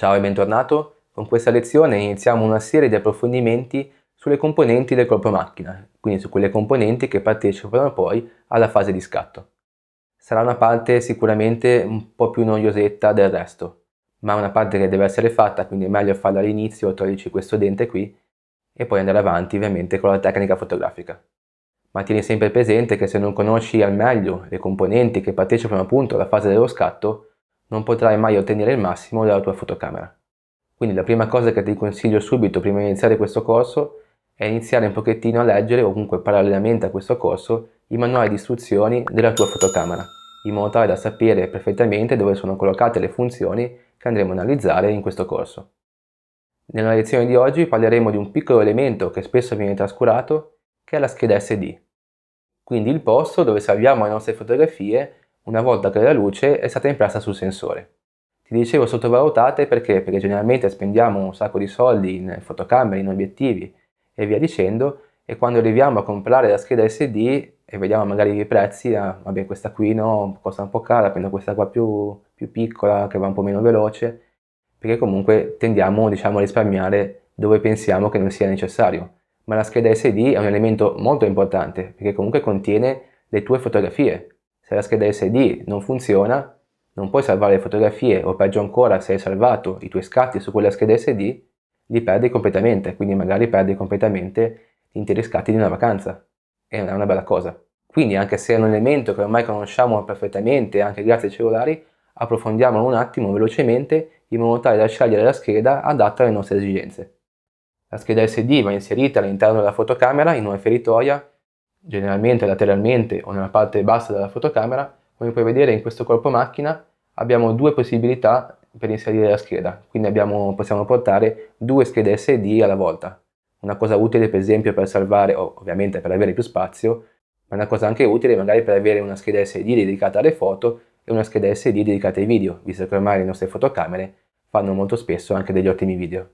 Ciao e bentornato, con questa lezione iniziamo una serie di approfondimenti sulle componenti del corpo macchina, quindi su quelle componenti che partecipano poi alla fase di scatto. Sarà una parte sicuramente un po' più noiosetta del resto, ma una parte che deve essere fatta, quindi è meglio farla all'inizio, toglierci questo dente qui e poi andare avanti ovviamente con la tecnica fotografica ma tieni sempre presente che se non conosci al meglio le componenti che partecipano appunto alla fase dello scatto, non potrai mai ottenere il massimo dalla tua fotocamera. Quindi la prima cosa che ti consiglio subito prima di iniziare questo corso è iniziare un pochettino a leggere o comunque parallelamente a questo corso i manuali di istruzioni della tua fotocamera in modo tale da sapere perfettamente dove sono collocate le funzioni che andremo a analizzare in questo corso. Nella lezione di oggi parleremo di un piccolo elemento che spesso viene trascurato che è la scheda SD, quindi il posto dove salviamo le nostre fotografie una volta che la luce è stata impressa sul sensore. Ti dicevo sottovalutate perché? Perché generalmente spendiamo un sacco di soldi in fotocamere, in obiettivi e via dicendo e quando arriviamo a comprare la scheda SD e vediamo magari i prezzi, ah, vabbè questa qui no, costa un po' cara, prendo questa qua più, più piccola che va un po' meno veloce, perché comunque tendiamo diciamo, a risparmiare dove pensiamo che non sia necessario. Ma la scheda SD è un elemento molto importante perché comunque contiene le tue fotografie, se la scheda SD non funziona, non puoi salvare le fotografie o peggio ancora se hai salvato i tuoi scatti su quella scheda SD, li perdi completamente, quindi magari perdi completamente gli interi scatti di una vacanza. E non è una bella cosa. Quindi anche se è un elemento che ormai conosciamo perfettamente, anche grazie ai cellulari, approfondiamolo un attimo velocemente in modo tale da scegliere la scheda adatta alle nostre esigenze. La scheda SD va inserita all'interno della fotocamera in una feritoia generalmente lateralmente o nella parte bassa della fotocamera, come puoi vedere in questo corpo macchina abbiamo due possibilità per inserire la scheda, quindi abbiamo, possiamo portare due schede SD alla volta. Una cosa utile per esempio per salvare, ovviamente per avere più spazio, ma una cosa anche utile magari per avere una scheda SD dedicata alle foto e una scheda SD dedicata ai video, visto che ormai le nostre fotocamere fanno molto spesso anche degli ottimi video.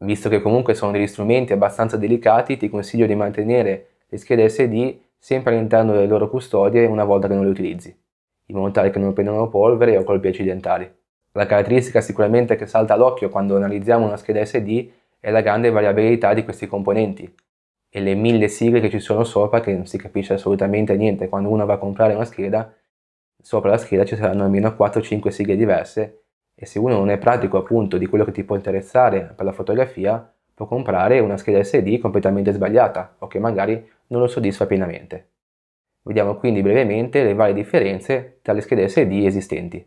Visto che comunque sono degli strumenti abbastanza delicati, ti consiglio di mantenere le schede SD sempre all'interno delle loro custodie una volta che non le utilizzi, in modo tale che non prendano polvere o colpi accidentali. La caratteristica sicuramente che salta all'occhio quando analizziamo una scheda SD è la grande variabilità di questi componenti e le mille sigle che ci sono sopra che non si capisce assolutamente niente. Quando uno va a comprare una scheda, sopra la scheda ci saranno almeno 4-5 sigle diverse e se uno non è pratico appunto di quello che ti può interessare per la fotografia, può comprare una scheda SD completamente sbagliata o che magari non lo soddisfa pienamente. Vediamo quindi brevemente le varie differenze tra le schede SD esistenti.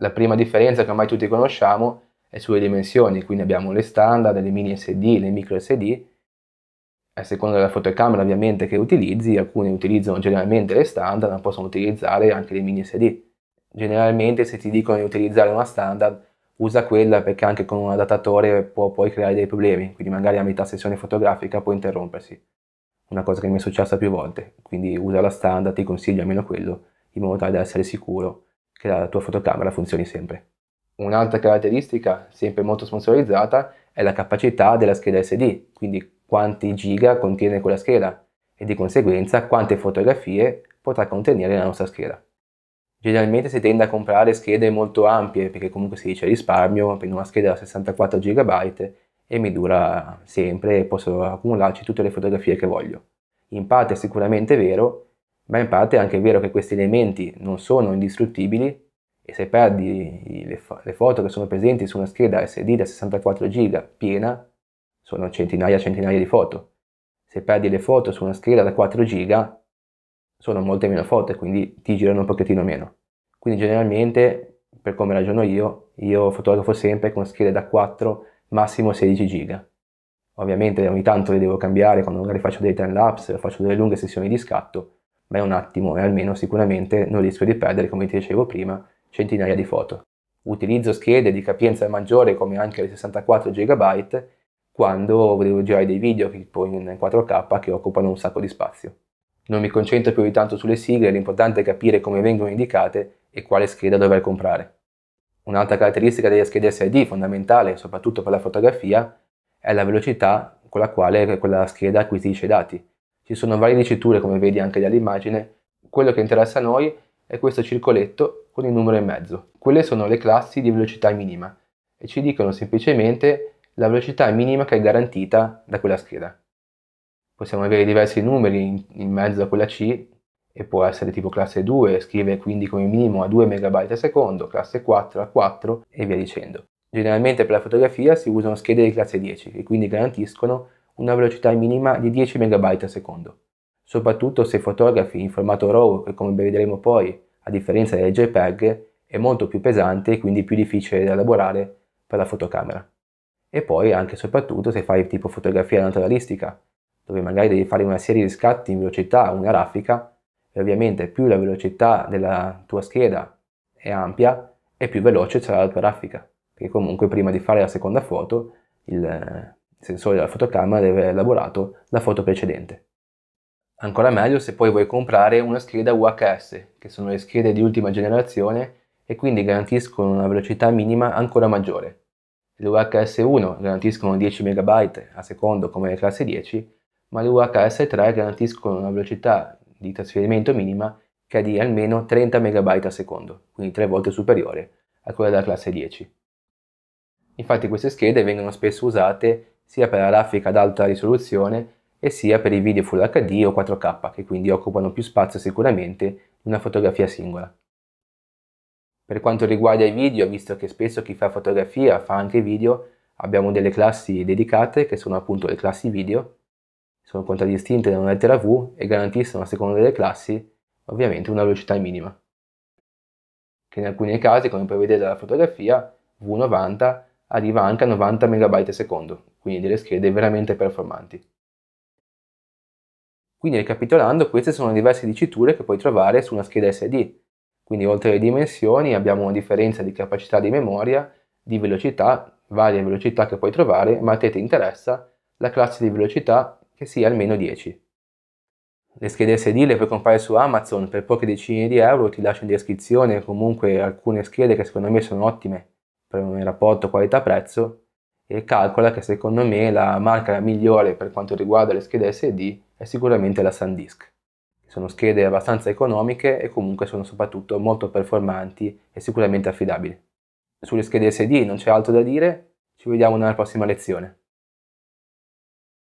La prima differenza che ormai tutti conosciamo è sulle dimensioni, quindi abbiamo le standard, le mini SD, le micro SD, a seconda della fotocamera ovviamente che utilizzi, alcune utilizzano generalmente le standard, ma possono utilizzare anche le mini SD. Generalmente se ti dicono di utilizzare una standard, usa quella perché anche con un adattatore può poi creare dei problemi, quindi magari a metà sessione fotografica può interrompersi una cosa che mi è successa più volte, quindi usa la standard, ti consiglio almeno quello, in modo tale da essere sicuro che la tua fotocamera funzioni sempre. Un'altra caratteristica, sempre molto sponsorizzata, è la capacità della scheda SD, quindi quanti giga contiene quella scheda e di conseguenza quante fotografie potrà contenere la nostra scheda. Generalmente si tende a comprare schede molto ampie perché comunque si dice risparmio per una scheda da 64 GB e mi dura sempre e posso accumularci tutte le fotografie che voglio. In parte è sicuramente vero, ma in parte è anche vero che questi elementi non sono indistruttibili e se perdi le, fo- le foto che sono presenti su una scheda SD da 64 GB piena, sono centinaia e centinaia di foto. Se perdi le foto su una scheda da 4 GB, sono molte meno foto e quindi ti girano un pochettino meno. Quindi generalmente, per come ragiono io, io fotografo sempre con schede da 4 GB massimo 16 giga. Ovviamente ogni tanto le devo cambiare quando magari faccio dei time lapse, faccio delle lunghe sessioni di scatto, ma è un attimo e almeno sicuramente non rischio di perdere, come ti dicevo prima, centinaia di foto. Utilizzo schede di capienza maggiore come anche le 64 GB quando devo girare dei video tipo in 4K che occupano un sacco di spazio. Non mi concentro più di tanto sulle sigle, l'importante è capire come vengono indicate e quale scheda dover comprare. Un'altra caratteristica degli schede SD fondamentale, soprattutto per la fotografia, è la velocità con la quale quella scheda acquisisce i dati. Ci sono varie diciture, come vedi anche dall'immagine. Quello che interessa a noi è questo circoletto con il numero in mezzo. Quelle sono le classi di velocità minima e ci dicono semplicemente la velocità minima che è garantita da quella scheda. Possiamo avere diversi numeri in mezzo a quella C, e può essere tipo classe 2, scrive quindi come minimo a 2 MB al secondo, classe 4 a 4 e via dicendo. Generalmente per la fotografia si usano schede di classe 10 che quindi garantiscono una velocità minima di 10 MB al secondo. Soprattutto se fotografi in formato RAW che come vedremo poi, a differenza del JPEG, è molto più pesante e quindi più difficile da elaborare per la fotocamera. E poi anche e soprattutto se fai tipo fotografia naturalistica, dove magari devi fare una serie di scatti in velocità, una raffica, e ovviamente più la velocità della tua scheda è ampia e più veloce sarà la tua raffica. Perché comunque prima di fare la seconda foto il sensore della fotocamera deve aver elaborato la foto precedente. Ancora meglio se poi vuoi comprare una scheda UHS, che sono le schede di ultima generazione e quindi garantiscono una velocità minima ancora maggiore. Le UHS 1 garantiscono 10 MB a secondo come le classe 10, ma le UHS 3 garantiscono una velocità di trasferimento minima che è di almeno 30 MB al secondo, quindi tre volte superiore a quella della classe 10. Infatti queste schede vengono spesso usate sia per la raffica ad alta risoluzione e sia per i video Full HD o 4K, che quindi occupano più spazio sicuramente di una fotografia singola. Per quanto riguarda i video, visto che spesso chi fa fotografia fa anche video, abbiamo delle classi dedicate che sono appunto le classi video sono contraddistinte da una lettera V e garantiscono a seconda delle classi ovviamente una velocità minima, che in alcuni casi, come puoi vedere dalla fotografia, V90 arriva anche a 90 MB/s, quindi delle schede veramente performanti. Quindi ricapitolando, queste sono le diverse diciture che puoi trovare su una scheda SD, quindi oltre alle dimensioni abbiamo una differenza di capacità di memoria, di velocità, varie velocità che puoi trovare, ma a te ti interessa la classe di velocità che sia almeno 10. Le schede SD le puoi comprare su Amazon per poche decine di euro, ti lascio in descrizione comunque alcune schede che secondo me sono ottime per un rapporto qualità-prezzo e calcola che secondo me la marca migliore per quanto riguarda le schede SD è sicuramente la SanDisk. Sono schede abbastanza economiche e comunque sono soprattutto molto performanti e sicuramente affidabili. Sulle schede SD non c'è altro da dire, ci vediamo nella prossima lezione.